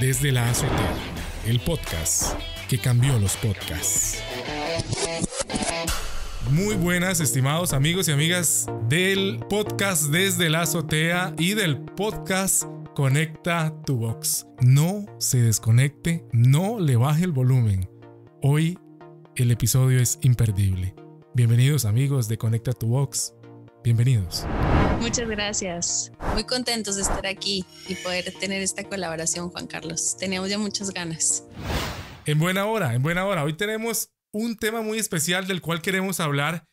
Desde la Azotea, el podcast que cambió los podcasts. Muy buenas, estimados amigos y amigas del podcast Desde la Azotea y del podcast Conecta tu Box. No se desconecte, no le baje el volumen. Hoy el episodio es imperdible. Bienvenidos amigos de Conecta tu Box. Bienvenidos. Muchas gracias. Muy contentos de estar aquí y poder tener esta colaboración, Juan Carlos. Teníamos ya muchas ganas. En buena hora, en buena hora. Hoy tenemos un tema muy especial del cual queremos hablar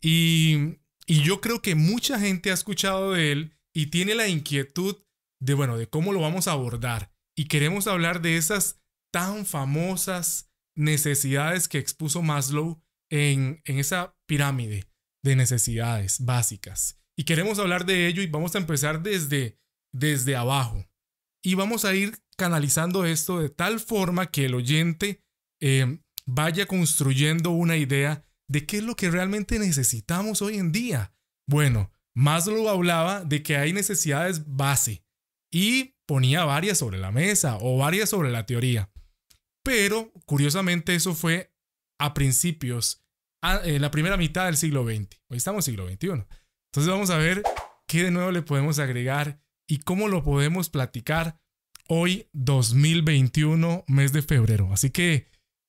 y, yo creo que mucha gente ha escuchado de él y tiene la inquietud de, bueno, de cómo lo vamos a abordar. Y queremos hablar de esas tan famosas necesidades que expuso Maslow en, en esa pirámide de necesidades básicas. Y queremos hablar de ello y vamos a empezar desde, desde abajo. Y vamos a ir canalizando esto de tal forma que el oyente eh, vaya construyendo una idea de qué es lo que realmente necesitamos hoy en día. Bueno, Maslow hablaba de que hay necesidades base y ponía varias sobre la mesa o varias sobre la teoría. Pero, curiosamente, eso fue a principios, a, eh, la primera mitad del siglo XX. Hoy estamos en el siglo XXI. Entonces vamos a ver qué de nuevo le podemos agregar y cómo lo podemos platicar hoy 2021, mes de febrero. Así que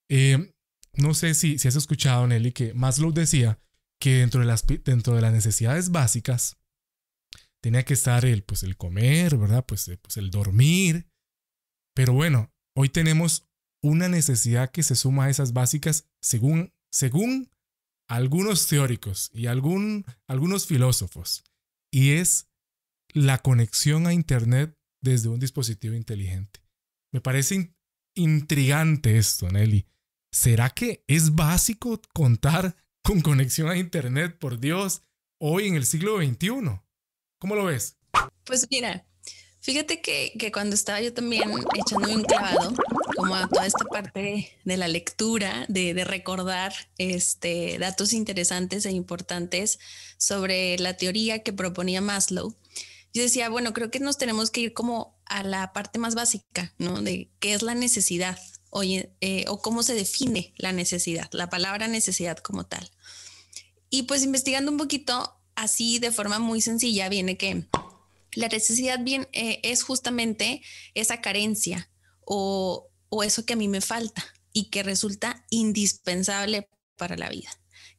eh, no sé si, si has escuchado, Nelly, que Maslow decía que dentro de las, dentro de las necesidades básicas tenía que estar el, pues, el comer, ¿verdad? Pues, eh, pues el dormir. Pero bueno, hoy tenemos una necesidad que se suma a esas básicas según, según algunos teóricos y algún, algunos filósofos, y es la conexión a Internet desde un dispositivo inteligente. Me parece intrigante esto, Nelly. ¿Será que es básico contar con conexión a Internet, por Dios, hoy en el siglo XXI? ¿Cómo lo ves? Pues mira, fíjate que, que cuando estaba yo también echando un clavado, como a toda esta parte de la lectura, de, recordar este, datos interesantes e importantes sobre la teoría que proponía Maslow, yo decía, bueno, creo que nos tenemos que ir como a la parte más básica, ¿no? De qué es la necesidad o, eh, o cómo se define la necesidad, la palabra necesidad como tal. Y pues investigando un poquito, así de forma muy sencilla, viene que la necesidad bien, eh, es justamente esa carencia o o eso que a mí me falta y que resulta indispensable para la vida.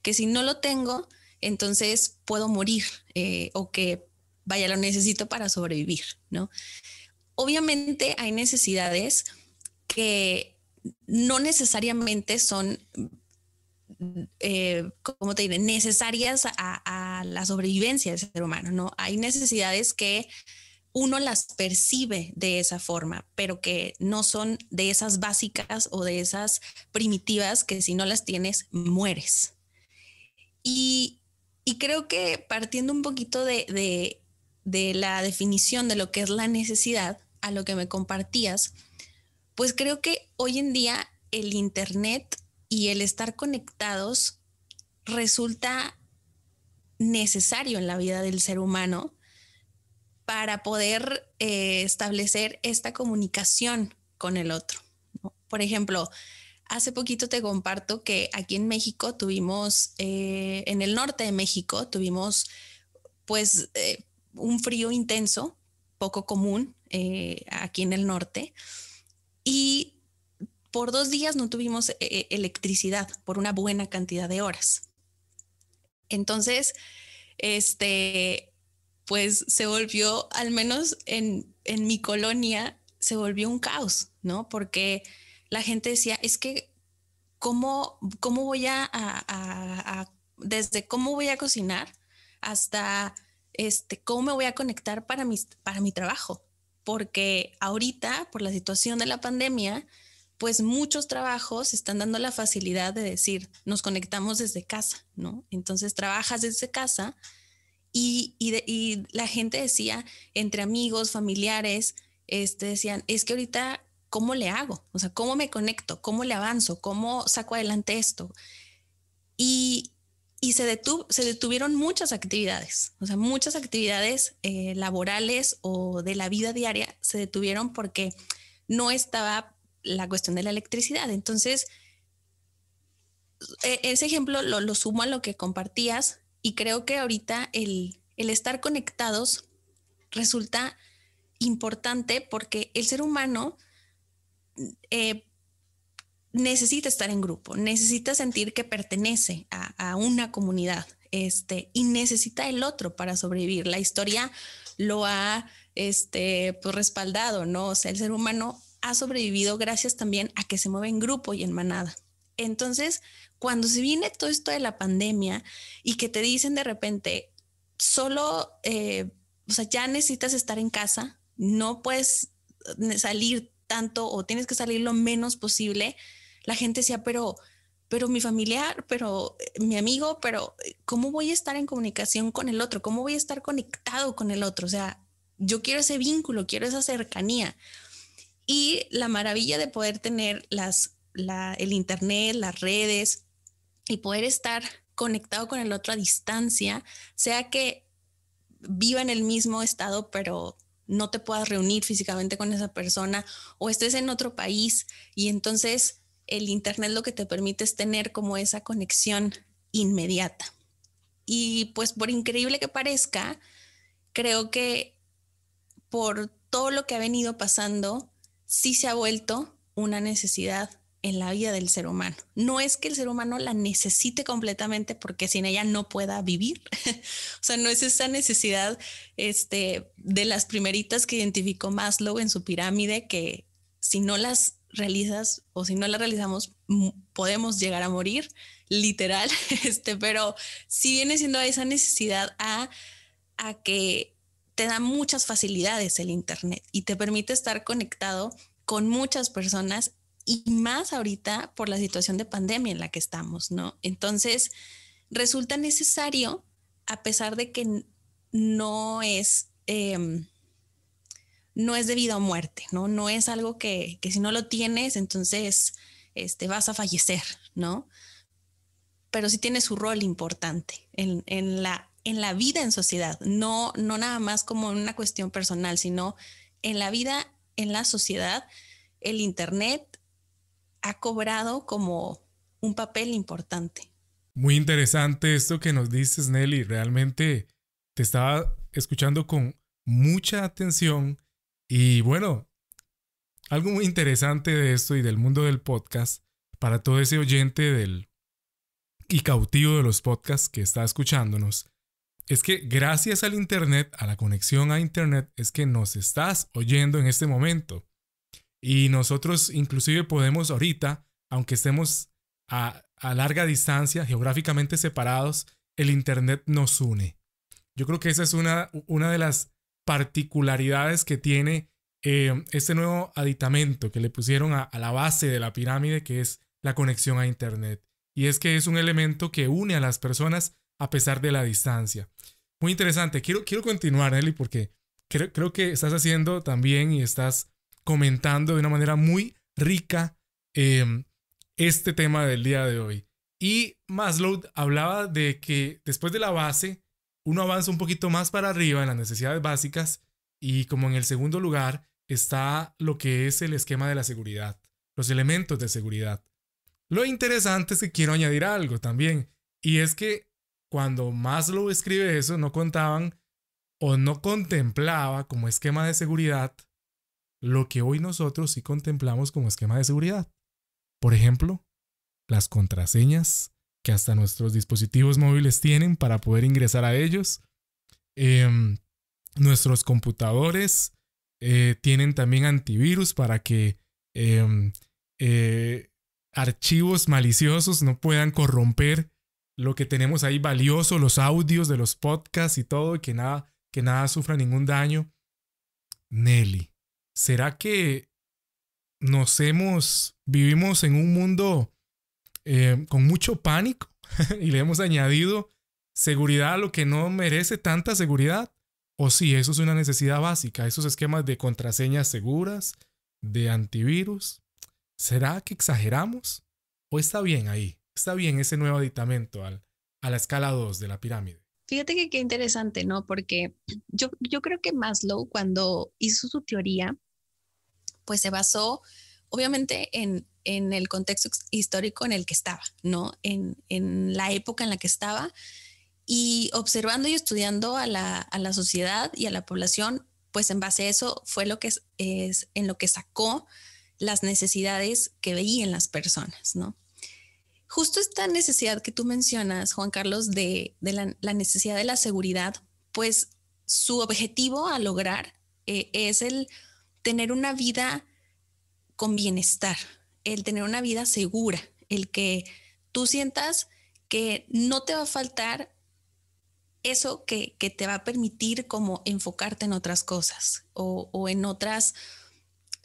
Que si no lo tengo, entonces puedo morir eh, o que vaya, lo necesito para sobrevivir, ¿no? Obviamente hay necesidades que no necesariamente son, eh, ¿cómo te diré?, necesarias a, a, la sobrevivencia del ser humano, ¿no? Hay necesidades que uno las percibe de esa forma, pero que no son de esas básicas o de esas primitivas que si no las tienes, mueres. Y, creo que partiendo un poquito de, la definición de lo que es la necesidad, a lo que me compartías, pues creo que hoy en día el Internet y el estar conectados resulta necesario en la vida del ser humano para poder eh, establecer esta comunicación con el otro. Por ejemplo, hace poquito te comparto que aquí en México tuvimos, eh, en el norte de México, tuvimos pues eh, un frío intenso, poco común aquí en el norte, y por dos días no tuvimos electricidad por una buena cantidad de horas. Entonces, este, pues se volvió, al menos en, mi colonia, se volvió un caos, ¿no? Porque la gente decía, es que, ¿cómo, cómo voy a, desde cómo voy a cocinar hasta, este, cómo me voy a conectar para, para mi trabajo? Porque ahorita, por la situación de la pandemia, pues muchos trabajos están dando la facilidad de decir, nos conectamos desde casa, ¿no? Entonces trabajas desde casa y, la gente decía, entre amigos, familiares, este, decían, es que ahorita, ¿cómo le hago? O sea, ¿cómo me conecto? ¿Cómo le avanzo? ¿Cómo saco adelante esto? Y, se, detuvieron muchas actividades, o sea, muchas actividades eh, laborales o de la vida diaria se detuvieron porque no estaba la cuestión de la electricidad. Entonces, e-, ese ejemplo lo sumo a lo que compartías y creo que ahorita el, estar conectados resulta importante porque el ser humano eh, necesita estar en grupo, necesita sentir que pertenece a, una comunidad este, y necesita el otro para sobrevivir. La historia lo ha este, pues, respaldado, ¿no? O sea, el ser humano ha sobrevivido gracias también a que se mueve en grupo y en manada. Entonces, cuando se viene todo esto de la pandemia y que te dicen de repente, solo, eh, o sea, ya necesitas estar en casa, no puedes eh, salir tanto o tienes que salir lo menos posible, la gente decía, pero, pero mi familiar, pero eh, mi amigo, pero ¿cómo voy a estar en comunicación con el otro? ¿Cómo voy a estar conectado con el otro? O sea, yo quiero ese vínculo, quiero esa cercanía. Y la maravilla de poder tener las el Internet, las redes y poder estar conectado con el otro a distancia, sea que viva en el mismo estado, pero no te puedas reunir físicamente con esa persona o estés en otro país y entonces el Internet lo que te permite es tener como esa conexión inmediata. Y pues por increíble que parezca, creo que por todo lo que ha venido pasando, sí se ha vuelto una necesidad en la vida del ser humano. No es que el ser humano la necesite completamente porque sin ella no pueda vivir. o sea, no es esa necesidad este, de las primeritas que identificó Maslow en su pirámide que si no las realizas o si no las realizamos podemos llegar a morir, literal, este, pero si viene siendo esa necesidad a, a que te da muchas facilidades el Internet y te permite estar conectado con muchas personas y más ahorita por la situación de pandemia en la que estamos, ¿no? Entonces, resulta necesario, a pesar de que no es, eh, no es debido a muerte, ¿no? No es algo que, si no lo tienes, entonces este, vas a fallecer, ¿no? Pero sí tiene su rol importante en, en, la, en la vida en sociedad, no, no nada más como una cuestión personal, sino en la vida, en la sociedad, el Internet ha cobrado como un papel importante. Muy interesante esto que nos dices, Nelly. Realmente te estaba escuchando con mucha atención y bueno, algo muy interesante de esto y del mundo del podcast para todo ese oyente del y cautivo de los podcasts que está escuchándonos es que gracias al internet, a la conexión a internet es que nos estás oyendo en este momento. Y nosotros inclusive podemos ahorita, aunque estemos a, larga distancia, geográficamente separados, el Internet nos une. Yo creo que esa es una, una de las particularidades que tiene eh, este nuevo aditamento que le pusieron a, la base de la pirámide, que es la conexión a Internet. Y es que es un elemento que une a las personas a pesar de la distancia. Muy interesante. Quiero, quiero continuar, Eli, porque creo, creo que estás haciendo también y estás comentando de una manera muy rica em, este tema del día de hoy. Y Maslow hablaba de que después de la base, uno avanza un poquito más para arriba en las necesidades básicas y como en el segundo lugar está lo que es el esquema de la seguridad, los elementos de seguridad. Lo interesante es que quiero añadir algo también, y es que cuando Maslow escribe eso, no contaban o no contemplaba como esquema de seguridad lo que hoy nosotros sí contemplamos como esquema de seguridad. Por ejemplo, las contraseñas que hasta nuestros dispositivos móviles tienen para poder ingresar a ellos. Em, nuestros computadores eh, tienen también antivirus para que em, eh, archivos maliciosos no puedan corromper lo que tenemos ahí valioso, los audios de los podcasts y todo, y que nada, que nada sufra ningún daño. Nelly, ¿Será que nos hemos, vivimos en un mundo eh, con mucho pánico y le hemos añadido seguridad a lo que no merece tanta seguridad? O sí, eso es una necesidad básica, esos esquemas de contraseñas seguras, de antivirus. ¿Será que exageramos? ¿O está bien ahí? Está bien ese nuevo aditamento al, a la escala 2 de la pirámide. Fíjate que qué interesante, ¿no? Porque yo, yo creo que Maslow cuando hizo su teoría, pues se basó obviamente en, el contexto histórico en el que estaba, ¿no? En, la época en la que estaba y observando y estudiando a la, sociedad y a la población, pues en base a eso fue lo que es, en lo que sacó las necesidades que veían las personas, ¿no? Justo esta necesidad que tú mencionas, Juan Carlos, de, la, necesidad de la seguridad, pues su objetivo a lograr eh, es el tener una vida con bienestar, el tener una vida segura, el que tú sientas que no te va a faltar eso que, te va a permitir como enfocarte en otras cosas o, o en otras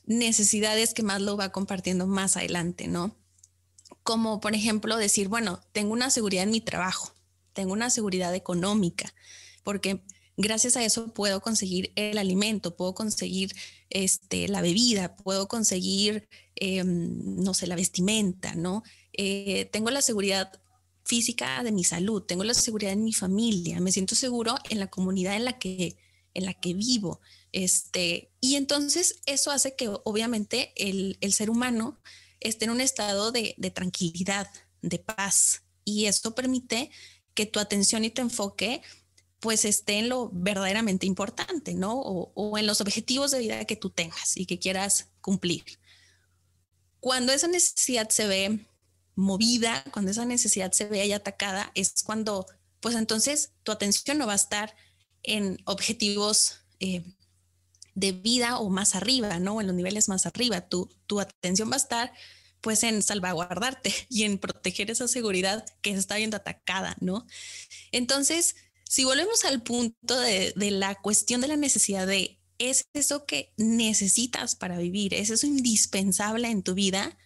necesidades que más lo va compartiendo más adelante, ¿no? Como por ejemplo decir, bueno, tengo una seguridad en mi trabajo, tengo una seguridad económica, porque Gracias a eso puedo conseguir el alimento, puedo conseguir este, la bebida, puedo conseguir, em, no sé, la vestimenta, ¿no? Eh, tengo la seguridad física de mi salud, tengo la seguridad en mi familia, me siento seguro en la comunidad en la que, en la que vivo. Este, y entonces eso hace que obviamente el, ser humano esté en un estado de, de tranquilidad, de paz, y eso permite que tu atención y tu enfoque pues esté en lo verdaderamente importante, ¿no? O, en los objetivos de vida que tú tengas y que quieras cumplir. Cuando esa necesidad se ve movida, cuando esa necesidad se ve ahí atacada, es cuando, pues entonces tu atención no va a estar en objetivos eh, de vida o más arriba, ¿no? En los niveles más arriba, tu, tu atención va a estar pues en salvaguardarte y en proteger esa seguridad que se está viendo atacada, ¿no? Entonces, si volvemos al punto de, la cuestión de la necesidad de, ¿es eso que necesitas para vivir? ¿Es eso indispensable en tu vida?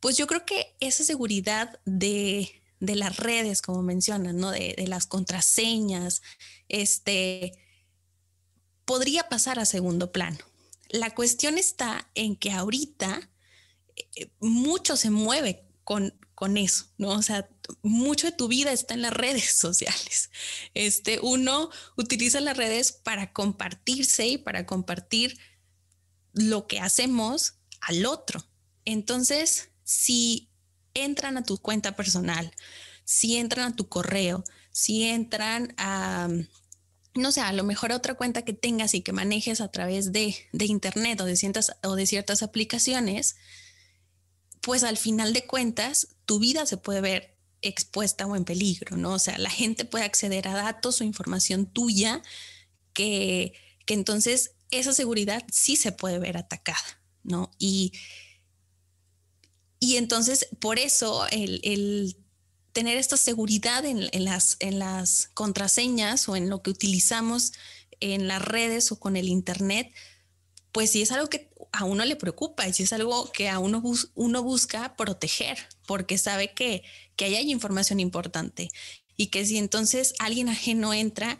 Pues yo creo que esa seguridad de, las redes, como mencionan, De, las contraseñas, este, podría pasar a segundo plano. La cuestión está en que ahorita eh, mucho se mueve con, con eso, ¿no? O sea, mucho de tu vida está en las redes sociales. Este, uno utiliza las redes para compartirse y para compartir lo que hacemos al otro. Entonces, si entran a tu cuenta personal, si entran a tu correo, si entran a, no sé, a lo mejor a otra cuenta que tengas y que manejes a través de, internet o de, ciertas, o de ciertas aplicaciones, pues al final de cuentas tu vida se puede ver expuesta o en peligro, ¿no? O sea, la gente puede acceder a datos o información tuya que, entonces esa seguridad sí se puede ver atacada, ¿no? Y, y entonces por eso el, tener esta seguridad en, las, en las contraseñas o en lo que utilizamos en las redes o con el Internet, pues sí es algo que a uno le preocupa y si es algo que a uno, busca proteger porque sabe que, que ahí hay información importante y que si entonces alguien ajeno entra,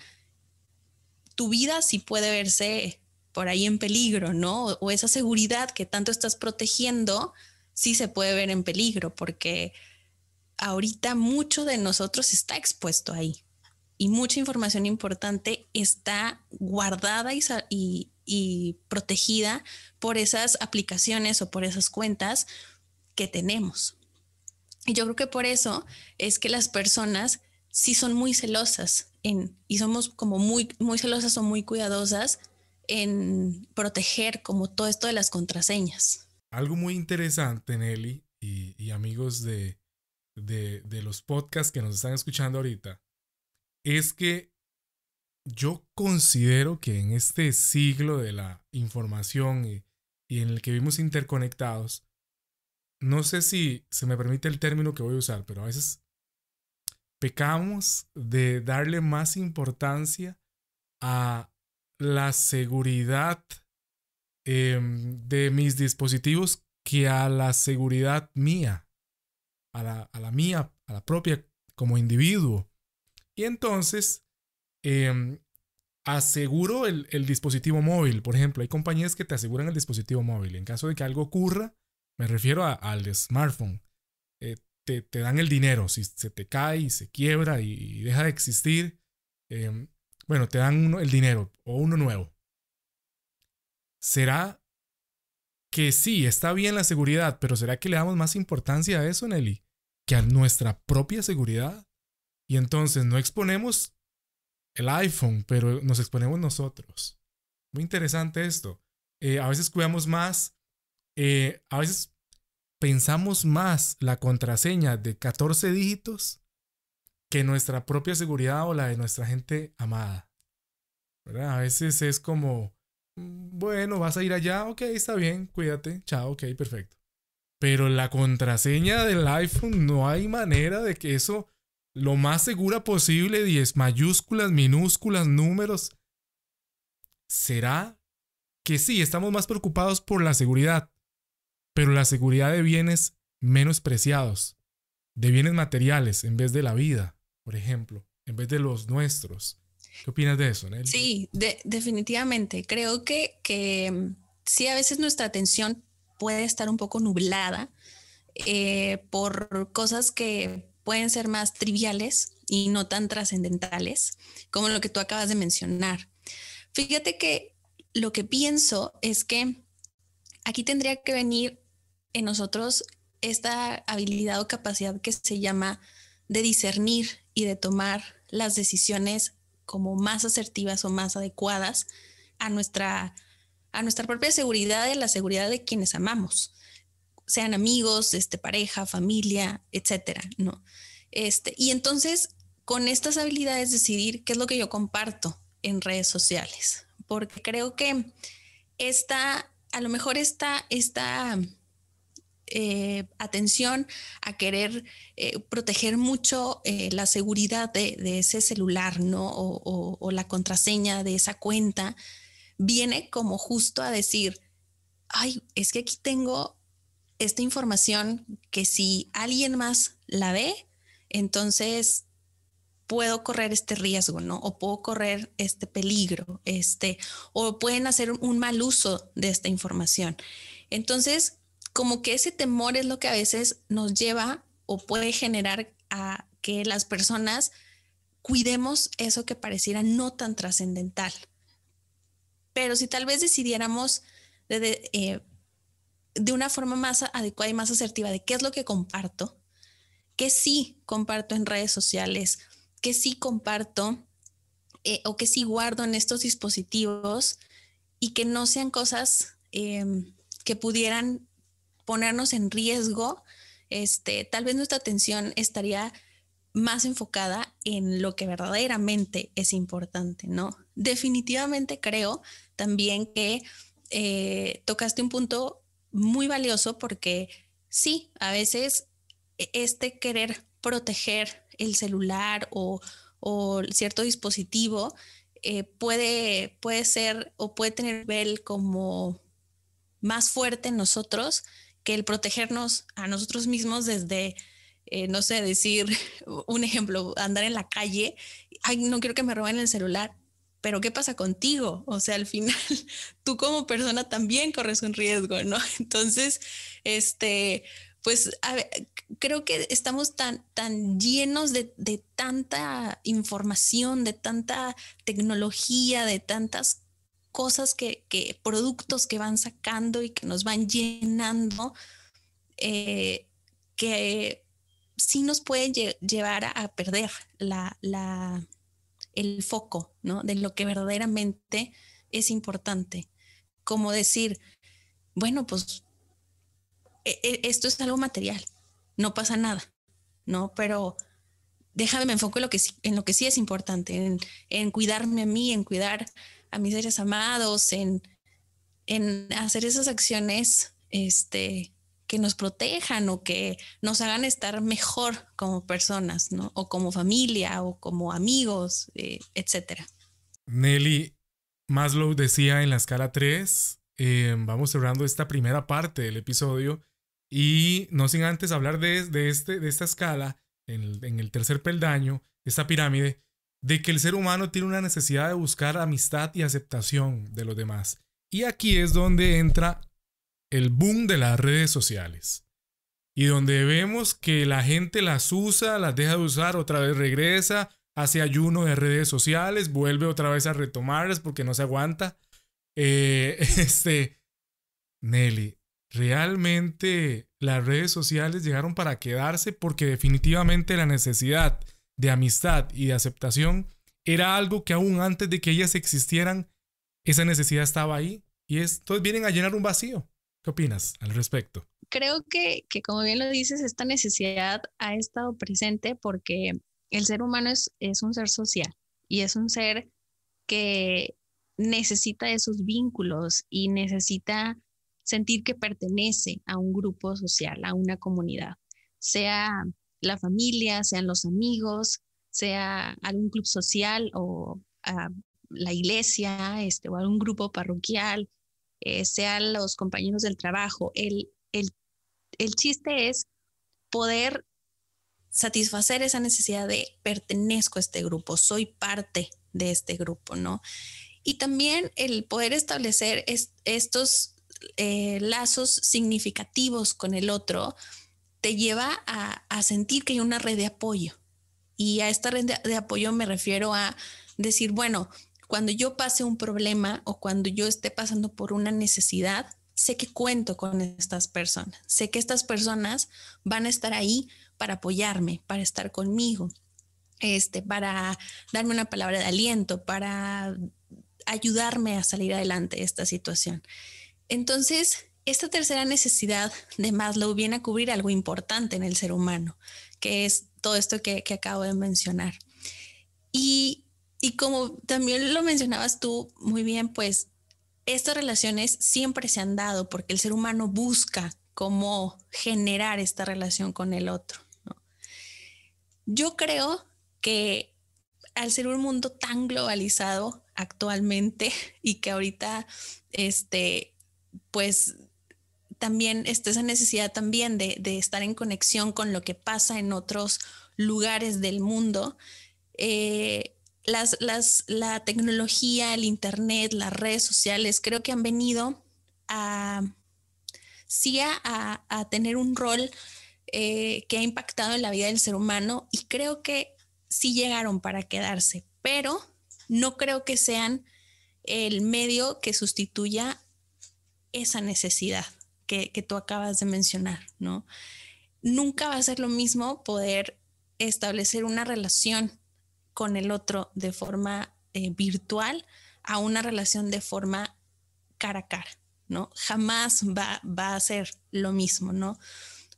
tu vida sí puede verse por ahí en peligro, ¿no? O esa seguridad que tanto estás protegiendo, sí se puede ver en peligro, porque ahorita mucho de nosotros está expuesto ahí y mucha información importante está guardada y, y, y protegida por esas aplicaciones o por esas cuentas que tenemos. Y yo creo que por eso es que las personas sí son muy celosas en, y somos como muy, muy celosas o muy cuidadosas en proteger como todo esto de las contraseñas. Algo muy interesante, Nelly, y, amigos de, de, de los podcasts que nos están escuchando ahorita, es que yo considero que en este siglo de la información y, en el que vimos interconectados, no sé si se me permite el término que voy a usar, pero a veces pecamos de darle más importancia a la seguridad em, de mis dispositivos que a la seguridad mía, a la mía, a la propia como individuo. Y entonces Em, aseguro el, dispositivo móvil. Por ejemplo, hay compañías que te aseguran el dispositivo móvil. En caso de que algo ocurra, me refiero al smartphone. Eh, te, te, dan el dinero. Si se te cae y se quiebra y, deja de existir, em, bueno, te dan el dinero o uno nuevo. ¿Será que sí, está bien la seguridad, pero ¿será que le damos más importancia a eso, Nelly, que a nuestra propia seguridad? Y entonces no exponemos el iPhone, pero nos exponemos nosotros. Muy interesante esto. Eh, a veces cuidamos más, eh, a veces pensamos más la contraseña de 14 dígitos que nuestra propia seguridad o la de nuestra gente amada. A veces es como, mm, bueno, vas a ir allá, ok, está bien, cuídate, chao, ok, perfecto. Pero la contraseña del iPhone no hay manera de que eso lo más segura posible, diez mayúsculas, minúsculas, números. ¿Será que sí, estamos más preocupados por la seguridad, pero la seguridad de bienes menos preciados, de bienes materiales en vez de la vida, por ejemplo, en vez de los nuestros? ¿Qué opinas de eso, Nelly? Sí, definitivamente. Creo que, que sí, a veces nuestra atención puede estar un poco nublada eh, por cosas que pueden ser más triviales y no tan trascendentales como lo que tú acabas de mencionar. Fíjate que lo que pienso es que aquí tendría que venir en nosotros esta habilidad o capacidad que se llama de discernir y de tomar las decisiones como más asertivas o más adecuadas a nuestra, a nuestra propia seguridad y la seguridad de quienes amamos sean amigos, este, pareja, familia, etcétera, ¿no? Este, y entonces, con estas habilidades, decidir qué es lo que yo comparto en redes sociales, porque creo que esta, a lo mejor esta, esta eh, atención a querer eh, proteger mucho eh, la seguridad de, ese celular, ¿no? O, o la contraseña de esa cuenta, viene como justo a decir, ay, es que aquí tengo esta información que si alguien más la ve, entonces puedo correr este riesgo, ¿no? O puedo correr este peligro, este, o pueden hacer un mal uso de esta información. Entonces, como que ese temor es lo que a veces nos lleva o puede generar a que las personas cuidemos eso que pareciera no tan trascendental. Pero si tal vez decidiéramos de, eh, de una forma más adecuada y más asertiva de qué es lo que comparto, que sí comparto en redes sociales, que sí comparto eh, o que sí guardo en estos dispositivos y que no sean cosas em, que pudieran ponernos en riesgo. Este, tal vez nuestra atención estaría más enfocada en lo que verdaderamente es importante, ¿no? Definitivamente creo también que eh, tocaste un punto muy valioso porque sí, a veces e-, este querer proteger el celular o, cierto dispositivo eh, puede, puede ser o puede tener nivel como más fuerte en nosotros que el protegernos a nosotros mismos desde, eh, no sé, decir un ejemplo, andar en la calle, ay, no quiero que me roben el celular, pero ¿qué pasa contigo? O sea, al final tú como persona también corres un riesgo, ¿no? Entonces, este, pues a ver, creo que estamos tan, tan llenos de, tanta información, de tanta tecnología, de tantas cosas que, que productos que van sacando y que nos van llenando, eh, que sí nos puede llevar a, perder la, el foco, ¿no? De lo que verdaderamente es importante. Como decir, bueno, pues e, e, esto es algo material, no pasa nada, ¿no? Pero déjame, me enfoco en lo que, en lo que sí es importante, en, cuidarme a mí, en cuidar a mis seres amados, en, en hacer esas acciones este, que nos protejan o que nos hagan estar mejor como personas, O como familia o como amigos, eh, etcétera. Nelly, Maslow decía en la escala 3, eh, vamos cerrando esta primera parte del episodio y no sin antes hablar de, este, de esta escala, en en el tercer peldaño, esta pirámide, de que el ser humano tiene una necesidad de buscar amistad y aceptación de los demás. Y aquí es donde entra el boom de las redes sociales. Y donde vemos que la gente las usa, las deja de usar, otra vez regresa, hace ayuno de redes sociales, vuelve otra vez a retomarlas porque no se aguanta. Eh, este, Nelly, realmente las redes sociales llegaron para quedarse porque definitivamente la necesidad de amistad y de aceptación era algo que aún antes de que ellas existieran, esa necesidad estaba ahí. Y es, entonces vienen a llenar un vacío. ¿Qué opinas al respecto? Creo que, como bien lo dices, esta necesidad ha estado presente porque el ser humano es, es un ser social y es un ser que necesita esos vínculos y necesita sentir que pertenece a un grupo social, a una comunidad, sea la familia, sean los amigos, sea algún club social o ah, la iglesia este, o algún grupo parroquial eh, sean los compañeros del trabajo. El, el, el chiste es poder satisfacer esa necesidad de pertenezco a este grupo, soy parte de este grupo, ¿no? Y también el poder establecer estos eh, lazos significativos con el otro te lleva a, a, sentir que hay una red de apoyo. Y a esta red de apoyo me refiero a decir, bueno, cuando yo pase un problema o cuando yo esté pasando por una necesidad, sé que cuento con estas personas, sé que estas personas van a estar ahí para apoyarme, para estar conmigo, este, para darme una palabra de aliento, para ayudarme a salir adelante de esta situación. Entonces, esta tercera necesidad de Maslow viene a cubrir algo importante en el ser humano, que es todo esto que, que acabo de mencionar. Y y como también lo mencionabas tú muy bien, pues estas relaciones siempre se han dado porque el ser humano busca cómo generar esta relación con el otro. Yo creo que al ser un mundo tan globalizado actualmente y que ahorita, este, pues también está esa necesidad también de, estar en conexión con lo que pasa en otros lugares del mundo, eh, las, la tecnología, el Internet, las redes sociales, creo que han venido a, a, tener un rol eh, que ha impactado en la vida del ser humano y creo que sí llegaron para quedarse, pero no creo que sean el medio que sustituya esa necesidad que, que tú acabas de mencionar, ¿no? Nunca va a ser lo mismo poder establecer una relación con el otro de forma eh, virtual a una relación de forma cara a cara, ¿no? Jamás va, va a ser lo mismo, ¿no?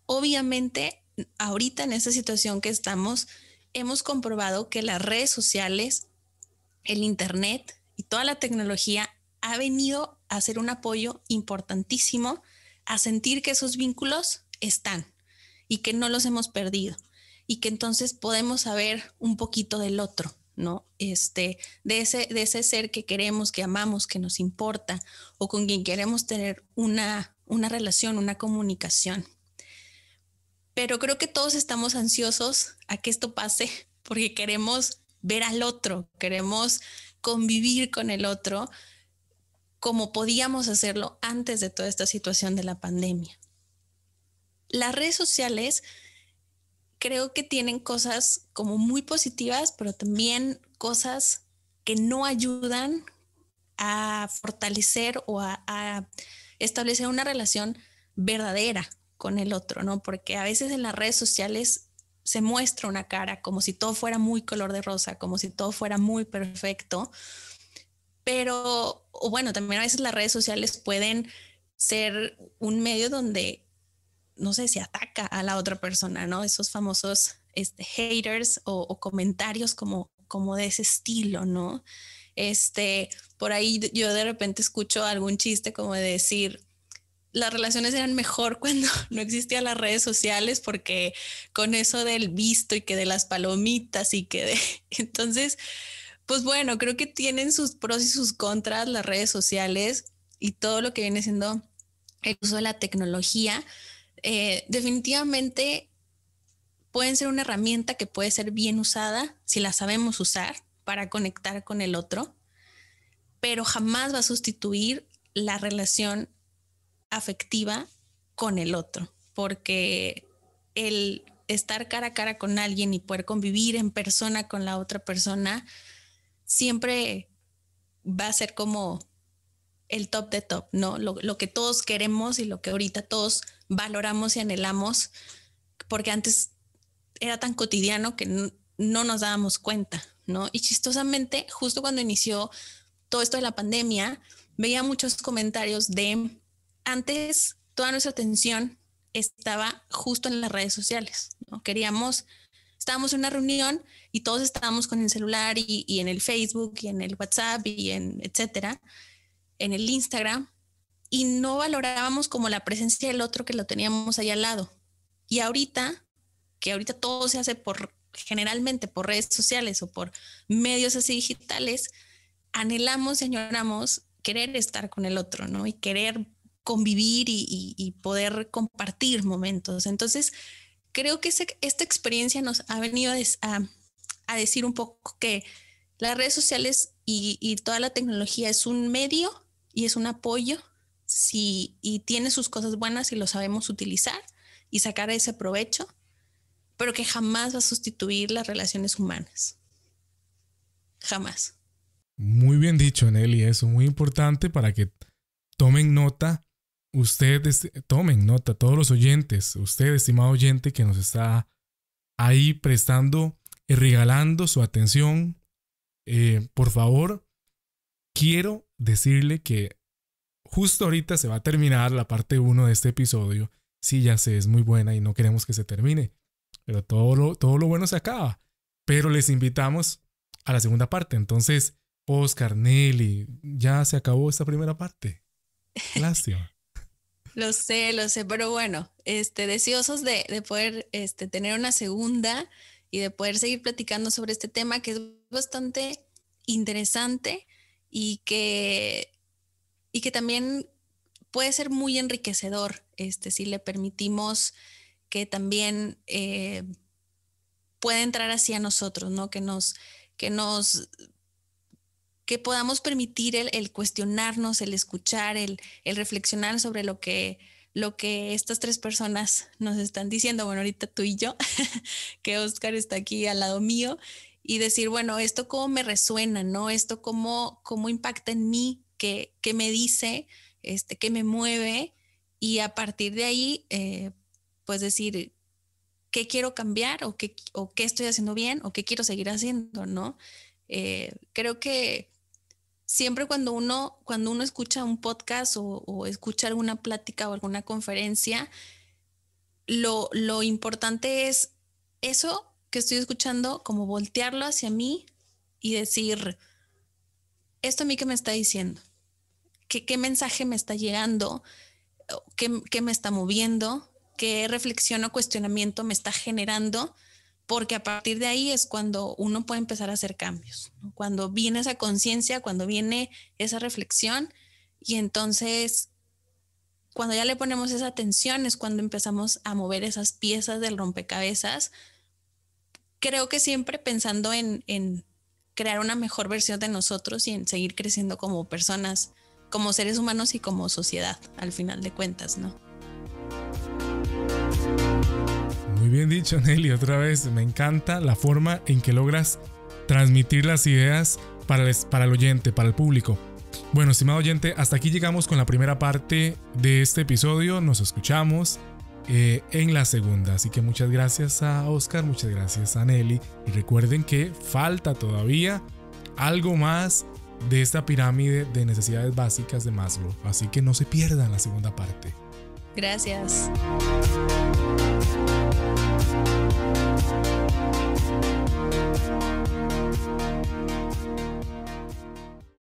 Obviamente, ahorita en esta situación que estamos, hemos comprobado que las redes sociales, el Internet y toda la tecnología ha venido a ser un apoyo importantísimo a sentir que esos vínculos están y que no los hemos perdido y que entonces podemos saber un poquito del otro, ¿no? Este, de ese, de ese ser que queremos, que amamos, que nos importa o con quien queremos tener una, una relación, una comunicación. Pero creo que todos estamos ansiosos a que esto pase porque queremos ver al otro, queremos convivir con el otro como podíamos hacerlo antes de toda esta situación de la pandemia. Las redes sociales creo que tienen cosas como muy positivas, pero también cosas que no ayudan a fortalecer o a, establecer una relación verdadera con el otro, ¿no? Porque a veces en las redes sociales se muestra una cara como si todo fuera muy color de rosa, como si todo fuera muy perfecto. Pero, o bueno, también a veces las redes sociales pueden ser un medio donde no sé, si ataca a la otra persona, ¿no? Esos famosos este, haters o, o comentarios como, como de ese estilo, ¿no? Este, por ahí yo de repente escucho algún chiste como de decir, las relaciones eran mejor cuando no existían las redes sociales porque con eso del visto y que de las palomitas y que de... Entonces, pues bueno, creo que tienen sus pros y sus contras las redes sociales y todo lo que viene siendo el uso de la tecnología, eh, definitivamente pueden ser una herramienta que puede ser bien usada si la sabemos usar para conectar con el otro, pero jamás va a sustituir la relación afectiva con el otro, porque el estar cara a cara con alguien y poder convivir en persona con la otra persona siempre va a ser como el top de top, ¿no? Lo, lo que todos queremos y lo que ahorita todos valoramos y anhelamos, porque antes era tan cotidiano que no, nos dábamos cuenta, ¿no? Y chistosamente, justo cuando inició todo esto de la pandemia, veía muchos comentarios de antes toda nuestra atención estaba justo en las redes sociales, ¿no? Queríamos, estábamos en una reunión y todos estábamos con el celular y, y en el Facebook y en el WhatsApp y en etcétera, en el Instagram, y no valorábamos como la presencia del otro que lo teníamos ahí al lado. Y ahorita, que ahorita todo se hace por generalmente por redes sociales o por medios así digitales, anhelamos y añoramos querer estar con el otro, ¿no? Y querer convivir y, poder compartir momentos. Entonces, creo que esta experiencia nos ha venido a, decir un poco que las redes sociales y, y toda la tecnología es un medio y es un apoyo si, y tiene sus cosas buenas y lo sabemos utilizar y sacar ese provecho, pero que jamás va a sustituir las relaciones humanas. Jamás. Muy bien dicho, Nelly, eso muy importante para que tomen nota. Ustedes tomen nota, todos los oyentes, usted, estimado oyente que nos está ahí prestando y regalando su atención, eh, por favor, quiero decirle que Justo ahorita se va a terminar la parte 1 de este episodio. Sí, ya sé, es muy buena y no queremos que se termine. Pero todo lo, todo lo bueno se acaba. Pero les invitamos a la segunda parte. Entonces, Oscar, Nelly, ya se acabó esta primera parte. Lástima. lo sé, lo sé, pero bueno, este, deseosos de, poder este, tener una segunda y de poder seguir platicando sobre este tema que es bastante interesante y que y que también puede ser muy enriquecedor este, si le permitimos que también eh, pueda entrar hacia nosotros, ¿no? Que nos, que nos, que podamos permitir el, cuestionarnos, el escuchar, el, reflexionar sobre lo que, lo que estas tres personas nos están diciendo. Bueno, ahorita tú y yo, que Oscar está aquí al lado mío, y decir, bueno, esto cómo me resuena, ¿no? Esto cómo, cómo impacta en mí, qué me dice, este, que me mueve y a partir de ahí, eh, pues decir, ¿qué quiero cambiar o qué, o qué estoy haciendo bien o qué quiero seguir haciendo, ¿no? Eh, creo que siempre cuando uno, cuando uno escucha un podcast o, o escucha alguna plática o alguna conferencia, lo, lo importante es eso que estoy escuchando, como voltearlo hacia mí y decir, esto a mí que me está diciendo, ¿Qué, mensaje me está llegando? ¿Qué, me está moviendo? ¿Qué reflexión o cuestionamiento me está generando? Porque a partir de ahí es cuando uno puede empezar a hacer cambios. Cuando viene esa conciencia, cuando viene esa reflexión y entonces cuando ya le ponemos esa atención es cuando empezamos a mover esas piezas del rompecabezas. Creo que siempre pensando en, en crear una mejor versión de nosotros y en seguir creciendo como personas como seres humanos y como sociedad, al final de cuentas, ¿no? Muy bien dicho, Nelly, otra vez, me encanta la forma en que logras transmitir las ideas para el, para el oyente, para el público. Bueno, estimado oyente, hasta aquí llegamos con la primera parte de este episodio. Nos escuchamos eh, en la segunda. Así que muchas gracias a Oscar, muchas gracias a Nelly. Y recuerden que falta todavía algo más de esta pirámide de necesidades básicas de Maslow. Así que no se pierdan la segunda parte. Gracias.